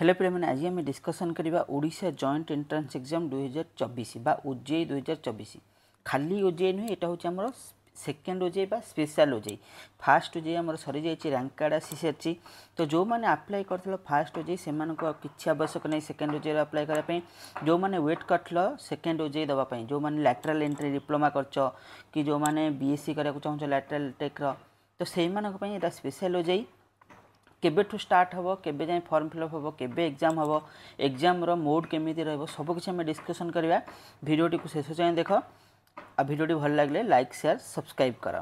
Hello पिलाने आज आम डिस्कसन करवा ओडा जॉइंट एंट्रांस एग्जाम दुई हजार चबिश बा दुई हजार चबिश खाली ओजेई नुहे यहाँ हूँ आम सेकेंड ओजेई बा स्पेशल ओजेई फास्ट ओजेई आम सरी जाए रैंक कार्ड आसी सारी तो जो मैंने आप्लाय कर फास्ट ओजे से किसी आवश्यक ना सेकेंड ओजेई आप्लाय करने जो मैंने वेट कर सेकेंड ओजेई देवाई जो मैंने लाटेराल एंट्री डिप्लोमा कर जो मैंने बीएससी करने चाहूँ लाटेराल टेक्र तो से स्पेशल ओजेई केबे टू स्टार्ट हम केबे फर्म फिलअप हे केबे एग्जाम हम एग्जाम मोड केमी कि आम डिस्कसन करवा भिडटी को शेष जाए देख आ भिडटी भल लगे लाइक सेयार सब्सक्राइब कर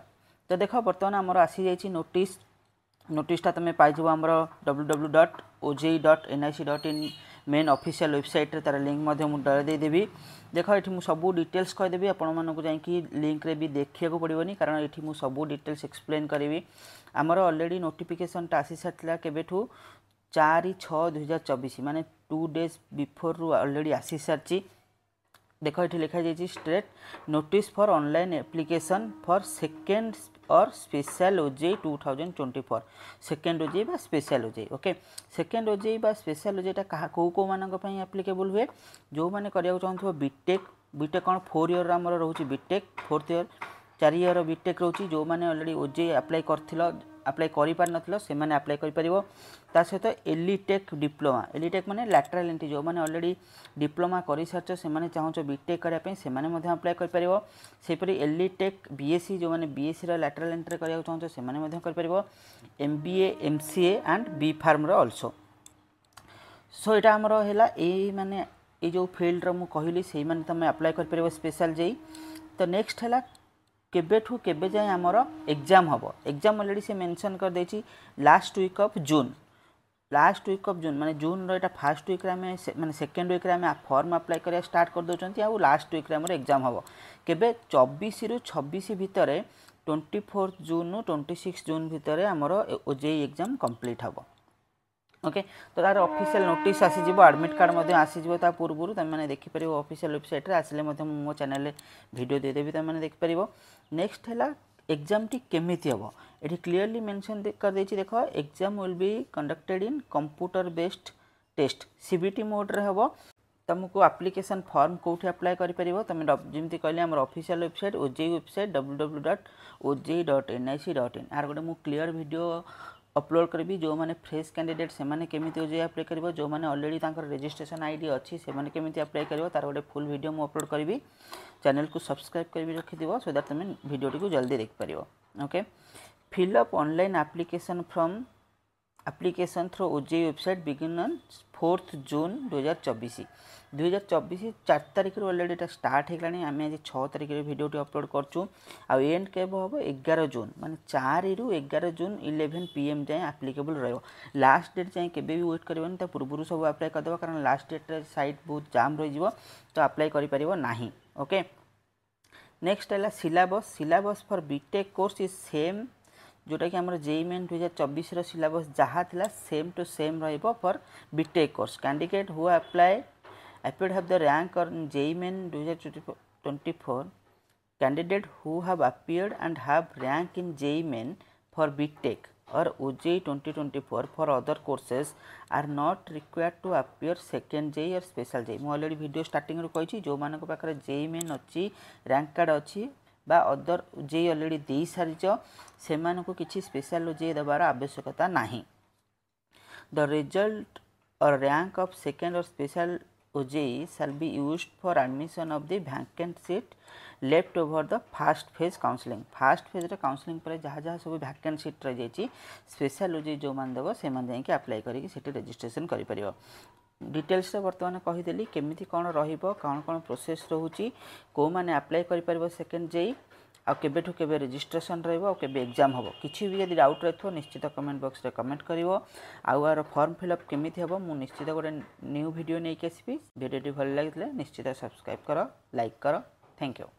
तो देख बर्तमान आमर आसी जाइए नोटिस नोटा तुम्हें आमर W W dot OJEE dot N आई सी डट इन মেন অফিସିଆଲ ୱେବସାଇଟ୍ରେ ତା'ର ଲିଙ୍କ୍ ମଧ୍ୟ ମୁଁ ଡାଳି ଦେଇଦେବି ଦେଖ ଏଠି ମୁଁ ସବୁ ଡିଟେଲ୍ସ କହିଦେବି ଆପଣମାନଙ୍କୁ ଯାଇକି ଲିଙ୍କ୍ରେ ବି ଦେଖିବାକୁ ପଡ଼ିବନି କାରଣ ଏଠି ମୁଁ ସବୁ ଡିଟେଲ୍ସ ଏକ୍ସପ୍ଲେନ୍ କରିବି ଆମର ଅଲରେଡ଼ି ନୋଟିଫିକେସନ୍ଟା ଆସିସାରିଥିଲା କେବେଠୁ ଚାରି ଛଅ ଦୁଇହଜାର ଚବିଶ ମାନେ ଟୁ ଡେଜ୍ ବିଫୋର୍ରୁ ଅଲରେଡ଼ି ଆସିସାରିଛି দেখ এটি লেখা যাইছে straight notice for online application for second or special OJEE two thousand twenty four second OJEE বা স্পেশাল ওজেই ওকে সেকেন্ড ওজেই বা স্পেশাল ওজেইটা কাহা কেউ কেউমানଙ୍କ ପାଇଁ ଆପ୍ଲିକେବୁଲ୍ ହୁଏ ଯେଉଁମାନେ କରିବାକୁ ଚାହୁଁଥିବ ବିଟେକ୍ ବିଟେକ୍ କ'ଣ ଫୋର୍ ଇୟର୍ ଆମର ରହୁଛି ବିଟେକ୍ ଫୋର୍ଥ ଇୟର୍ ଚାରି ଇୟର୍ ବିଟେକ୍ ରହୁଛି ଯେଉଁମାନେ ଅଲରେଡ଼ି ଓଜେଇ ଆପ୍ଲାଏ କରିଥିଲ ଆପ୍ଲାଏ କରିପାରିନଥିଲ ସେମାନେ ଆପ୍ଲାଏ କରିପାରିବ ତା ସହିତ ଏଲିଟେକ୍ ଡିପ୍ଲୋମା ଏଲିଟେକ୍ ମାନେ ଲାଟେରାଲ ଏଣ୍ଟ୍ରି ଯେଉଁମାନେ ଅଲରେଡ଼ି ଡିପ୍ଲୋମା କରିସାରିଛ ସେମାନେ ଚାହୁଁଛ ବିଟେକ୍ କରିବା ପାଇଁ ସେମାନେ ମଧ୍ୟ ଆପ୍ଲାଏ କରିପାରିବ ସେହିପରି ଏଲିଟେକ୍ ବିଏସ୍ସି ଯେଉଁମାନେ ବିଏସ୍ସିର ଲାଟେରାଲ ଏଣ୍ଟ୍ରି କରିବାକୁ ଚାହୁଁଛ ସେମାନେ ମଧ୍ୟ କରିପାରିବ M B A M C A and B ଫାର୍ମର ଅଲସୋ ସୋ ଏଇଟା ଆମର ହେଲା ଏଇ ମାନେ ଏଇ ଯେଉଁ ଫିଲ୍ଡର ମୁଁ କହିଲି ସେଇମାନେ ତୁମେ ଆପ୍ଲାଏ କରିପାରିବ ସ୍ପେଶାଲ ଯେଇ ତ ନେକ୍ସଟ ହେଲା কেবেঠু কেবে যাই আমার এক্সাম হব এক্সাম অলরেডি সে মেনশন করেদেছি last week of June last week of June মানে জুনর এটা ফার্স্ট উইক্রে আমি মানে সেকেন্ড উইক্রে আমি ফর্ম আপ্লাই করা স্টার্ট করেদেছেন আউ লাস্ট উইক্রে আমার এক্সাম হব কেবে চবিশ রু ছবিশ ভিতরে টোয়েন্টি ফোর্থ জুন রু টোয়েন্টি সিক্স জুন ভিতরে আমার ওজেই এক্সাম কমপ্লিট হব ओके ତ ତା'ର ଅଫିସିଆଲ୍ ନୋଟିସ୍ ଆସିଯିବ ଆଡ଼ମିଟ୍ କାର୍ଡ଼ ମଧ୍ୟ ଆସିଯିବ ତା ପୂର୍ବରୁ ତୁମେମାନେ ଦେଖିପାରିବ ଅଫିସିଆଲ୍ ୱେବସାଇଟ୍ରେ ଆସିଲେ ମଧ୍ୟ ମୁଁ ମୋ ଚ୍ୟାନେଲ୍ରେ ଭିଡ଼ିଓ ଦେଇଦେବି ତୁମେମାନେ ଦେଖିପାରିବ ନେକ୍ସଟ ହେଲା ଏକ୍ଜାମ୍ଟି କେମିତି ହେବ ଏଠି କ୍ଲିଅରଲି ମେନସନ୍ କରିଦେଇଛି ଦେଖ exam will be conducted in computer based test C B T ମୋଡ଼୍ରେ ହେବ तुमको आप्लिकेसन फर्म कौटी आप्लाय कर तुम जमी कहले आम official website OJEE website W W dot OJEE dot N आई सी डट इन यार गोटे मुझे क्लीयर भिडियो ଅପଲୋଡ଼ କରିବି ଯେଉଁମାନେ ଫ୍ରେଶ୍ କ୍ୟାଣ୍ଡିଡେଟ୍ ସେମାନେ କେମିତି ଓ ଜେ ଆପ୍ଲାଏ କରିବ ଯେଉଁମାନେ ଅଲରେଡ଼ି ତାଙ୍କର ରେଜିଷ୍ଟ୍ରେସନ୍ ଆଇ ଡ଼ି ଅଛି ସେମାନେ କେମିତି ଆପ୍ଲାଏ କରିବ ତାର ଗୋଟେ ଫୁଲ୍ ଭିଡ଼ିଓ ମୁଁ ଅପଲୋଡ଼ କରିବି ଚ୍ୟାନେଲକୁ ସବସ୍କ୍ରାଇବ୍ କରିବି ରଖିଥିବ ସୋ ଦ୍ୟାଟ୍ ତୁମେ ଭିଡ଼ିଓଟିକୁ ଜଲ୍ଦି ଦେଖିପାରିବ okay fill up online application form application through OJEE website begin on fourth June दुई हजार चबिश दुई हजार चबिश चार तारिखर अलरेडी एटा स्टार्ट होगा आम आज छः तारिखर भिडटी अपलोड करूँ आंड केव हम एगार जून मान चार एगार जून इलेवेन पी एम जाए आप्लिकेबल रास्ट डेट जाए के भी व्वेट कर पूर्व सब आप्लाय करदे कारण लास्ट डेट्रे सैट बहुत जाम रही तो आप्लाय कर ओके नेक्स्ट है syllabus syllabus for BTech course is same ଯେଉଁଟାକି ଆମର ଜେଇ ମେନ୍ ଦୁଇ ହଜାର ଚବିଶର ସିଲାବସ୍ ଯାହା ଥିଲା ସେମ୍ ଟୁ ସେମ୍ ରହିବ for BTech course candidate who apply appeared have the rank JEE main ଦୁଇ ହଜାର twenty four candidate who have appeared and have rank in JEE main for BTech twenty twenty four for other courses are not required to appear second JE or special JE. ମୁଁ already video starting କହିଛି ଯେଉଁମାନଙ୍କ ପାଖରେ JE main ଅଛି rank card ଅଛି বা অদর ଓଜେଇ already ଦେଇସାରିଛ ସେମାନଙ୍କୁ କିଛି special ଓଜେଇ ଦେବାର ଆବଶ୍ୟକତା ନାହିଁ the result or rank of second or special OJEE shall be used for admission of the vacant seat left over the first phase counselling first ଫେଜ୍ରେ counselling ପରେ ଯାହା ଯାହା ସବୁ ଭ୍ୟାକେଣ୍ଟ ସିଟ୍ ରହିଯାଇଛି ସ୍ପେଶାଲ ଓଜେଇ ଯେଉଁମାନେ ଦେବ ସେମାନେ ଯାଇକି ଆପ୍ଲାଏ କରିକି ସେଠି ରେଜିଷ୍ଟ୍ରେସନ୍ କରିପାରିବ ডিটেলসে বর্তমানে কহিদেলি কেমিতি କ'ଣ ରହିବ କ'ଣ କ'ଣ ପ୍ରୋସେସ୍ ରହୁଛି କେଉଁମାନେ ଆପ୍ଲାଏ କରିପାରିବ ସେକେଣ୍ଡ ଜେଇ ଆଉ କେବେଠୁ କେବେ ରେଜିଷ୍ଟ୍ରେସନ୍ ରହିବ ଆଉ କେବେ ଏକ୍ଜାମ୍ ହେବ କିଛି ବି ଯଦି ଡାଉଟ୍ ରହିଥିବ ନିଶ୍ଚିତ କମେଣ୍ଟ ବକ୍ସରେ କମେଣ୍ଟ କରିବ ଆଉ ଆର ଫର୍ମ ଫିଲ୍ଅପ୍ କେମିତି ହେବ ମୁଁ ନିଶ୍ଚିତ ଗୋଟେ ନ୍ୟୁ ଭିଡ଼ିଓ ନେଇକି ଆସିବି ଭିଡ଼ିଓଟି ଭଲ ଲାଗିଥିଲେ ନିଶ୍ଚିତ ସବସ୍କ୍ରାଇବ୍ କର ଲାଇକ୍ କର ଥ୍ୟାଙ୍କ ୟୁ